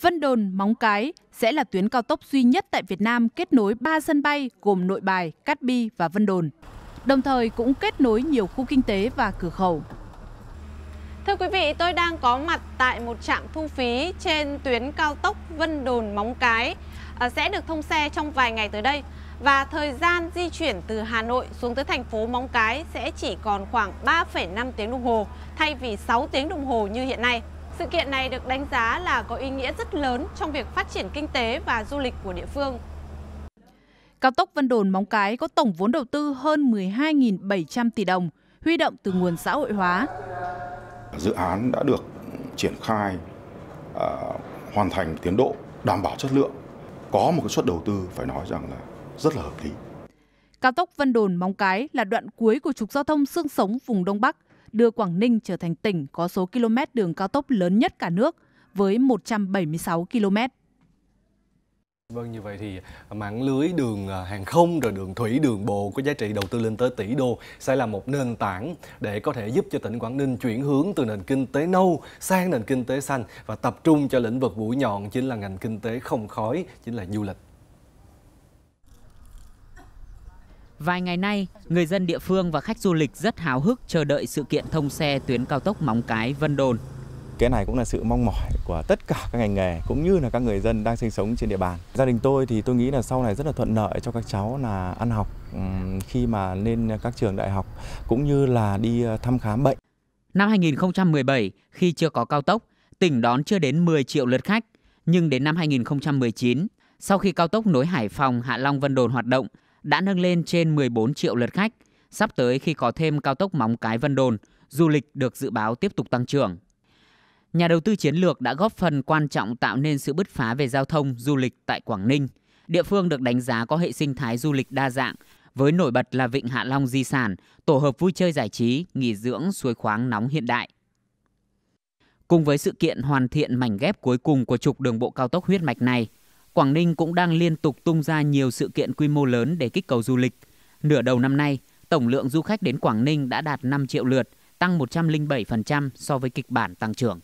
Vân Đồn, Móng Cái sẽ là tuyến cao tốc duy nhất tại Việt Nam kết nối 3 sân bay gồm Nội Bài, Cát Bi và Vân Đồn, đồng thời cũng kết nối nhiều khu kinh tế và cửa khẩu. Thưa quý vị, tôi đang có mặt tại một trạm thu phí trên tuyến cao tốc Vân Đồn Móng Cái à, sẽ được thông xe trong vài ngày tới đây và thời gian di chuyển từ Hà Nội xuống tới thành phố Móng Cái sẽ chỉ còn khoảng 3,5 tiếng đồng hồ thay vì 6 tiếng đồng hồ như hiện nay. Sự kiện này được đánh giá là có ý nghĩa rất lớn trong việc phát triển kinh tế và du lịch của địa phương. Cao tốc Vân Đồn Móng Cái có tổng vốn đầu tư hơn 12.700 tỷ đồng, huy động từ nguồn xã hội hóa. Dự án đã được triển khai uh, hoàn thành tiến độ, đảm bảo chất lượng. Có một cái suất đầu tư phải nói rằng là rất là hợp lý. Cao tốc Vân Đồn Móng Cái là đoạn cuối của trục giao thông xương sống vùng Đông Bắc, đưa Quảng Ninh trở thành tỉnh có số km đường cao tốc lớn nhất cả nước với 176 km. Vâng, như vậy thì mạng lưới đường à, hàng không, rồi đường thủy, đường bộ có giá trị đầu tư lên tới tỷ đô sẽ là một nền tảng để có thể giúp cho tỉnh Quảng Ninh chuyển hướng từ nền kinh tế nâu sang nền kinh tế xanh và tập trung cho lĩnh vực mũi nhọn chính là ngành kinh tế không khói, chính là du lịch. Vài ngày nay, người dân địa phương và khách du lịch rất háo hức chờ đợi sự kiện thông xe tuyến cao tốc Móng Cái Vân Đồn. Cái này cũng là sự mong mỏi của tất cả các ngành nghề cũng như là các người dân đang sinh sống trên địa bàn. Gia đình tôi thì tôi nghĩ là sau này rất là thuận lợi cho các cháu là ăn học khi mà lên các trường đại học cũng như là đi ờ, thăm khám bệnh. Năm 2017, khi chưa có cao tốc, tỉnh đón chưa đến 10 triệu lượt khách. Nhưng đến năm 2019, sau khi cao tốc nối Hải Phòng, Hạ Long, Vân Đồn hoạt động, đã nâng lên trên 14 triệu lượt khách. Sắp tới khi có thêm cao tốc Móng Cái Vân Đồn, du lịch được dự báo tiếp tục tăng trưởng. Nhà đầu tư chiến lược đã góp phần quan trọng tạo nên sự bứt phá về giao thông, du lịch tại Quảng Ninh. Địa phương được đánh giá có hệ sinh thái du lịch đa dạng, với nổi bật là Vịnh Hạ Long di sản, tổ hợp vui chơi giải trí, nghỉ dưỡng, suối khoáng nóng hiện đại. Cùng với sự kiện hoàn thiện mảnh ghép cuối cùng của trục đường bộ cao tốc huyết mạch này, Quảng Ninh cũng đang liên tục tung ra nhiều sự kiện quy mô lớn để kích cầu du lịch. Nửa đầu năm nay, tổng lượng du khách đến Quảng Ninh đã đạt 5 triệu lượt, tăng 107% so với kịch bản tăng trưởng.